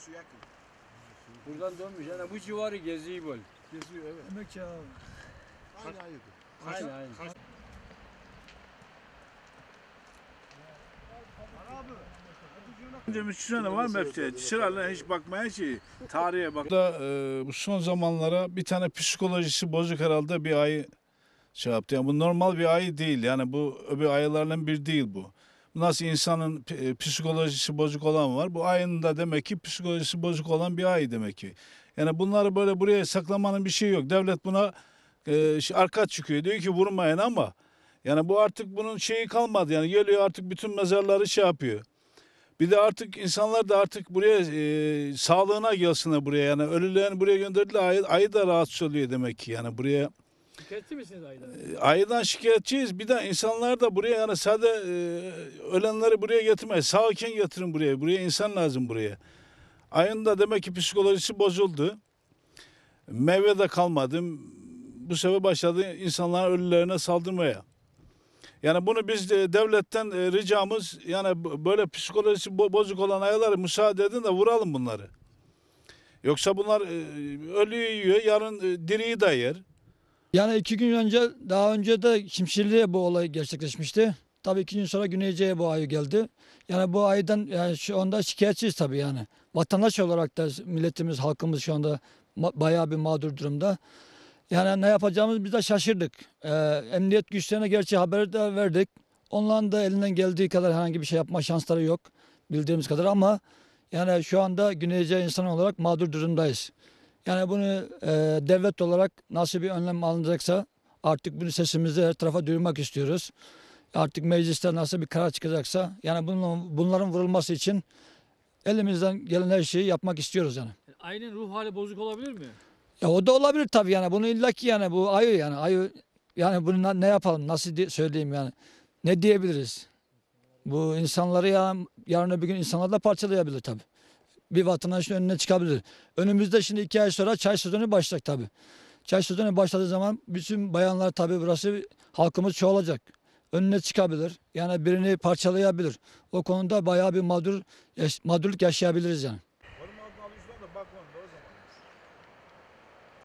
su yakın. Buradan dönmüş. Yani bu civarı geziyor böyle. Geziyor evet. Demek ki abi. Aynı aynı. Aynı aynı. Demiş Çırağ'da var mı hepsi? Çırağ'la hiç bakmaya ki şey, tarihe bak. Da, e, bu son zamanlara bir tane psikolojisi bozuk herhalde bir ayı şey yaptı. Yani bu normal bir ayı değil. Yani bu öbür ayılardan bir değil bu. Nasıl insanın e, psikolojisi bozuk olan var. Bu ayın da demek ki psikolojisi bozuk olan bir ay demek ki. Yani bunları böyle buraya saklamanın bir şey yok. Devlet buna e, arka çıkıyor. Diyor ki vurmayın ama yani bu artık bunun şeyi kalmadı. Yani geliyor artık bütün mezarları şey yapıyor. Bir de artık insanlar da artık buraya e, sağlığına gelsinler buraya. Yani ölülerini buraya gönderdiler. Ayı, ayı da rahatsız oluyor demek ki. Yani buraya Şikayetçi misiniz aydan? Ee, aydan şikayetçiyiz. Bir de insanlar da buraya yani sade e, ölenleri buraya getirmeyin. Sağken getirin buraya. Buraya insan lazım buraya. Ayın da demek ki psikolojisi bozuldu. Meyve de kalmadı. Bu sefer başladı insanların ölülerine saldırmaya. Yani bunu biz de devletten e, ricamız yani böyle psikolojisi bozuk olan ayaları müsaade edin de vuralım bunları. Yoksa bunlar e, ölüyü yiyor, yarın diriyi de yer. Yani iki gün önce daha önce de Şimşirli'ye bu olay gerçekleşmişti. Tabii iki gün sonra Güneyce'ye bu ayı geldi. Yani bu aydan yani şu anda şikayetçiyiz tabii yani. Vatandaş olarak da milletimiz, halkımız şu anda bayağı bir mağdur durumda. Yani ne yapacağımız biz de şaşırdık. Ee, emniyet güçlerine gerçi haberi de verdik. Onların da elinden geldiği kadar herhangi bir şey yapma şansları yok bildiğimiz kadar ama yani şu anda Güneyce insan olarak mağdur durumdayız. Yani bunu e, devlet olarak nasıl bir önlem alınacaksa artık bunu sesimizi her tarafa duyurmak istiyoruz. Artık mecliste nasıl bir karar çıkacaksa yani bunun, bunların vurulması için elimizden gelen her şeyi yapmak istiyoruz yani. Aynen ruh hali bozuk olabilir mi? Ya o da olabilir tabii yani bunu illaki yani bu ayı yani ayı yani bunu ne yapalım nasıl söyleyeyim yani ne diyebiliriz? Bu insanları ya yarın öbür gün insanlar da parçalayabilir tabii bir vatandaşın önüne çıkabilir. Önümüzde şimdi iki ay sonra çay sezonu başlayacak tabii. Çay sezonu başladığı zaman bütün bayanlar tabii burası halkımız çoğalacak. Önüne çıkabilir. Yani birini parçalayabilir. O konuda bayağı bir mağdur, mağdurluk yaşayabiliriz yani.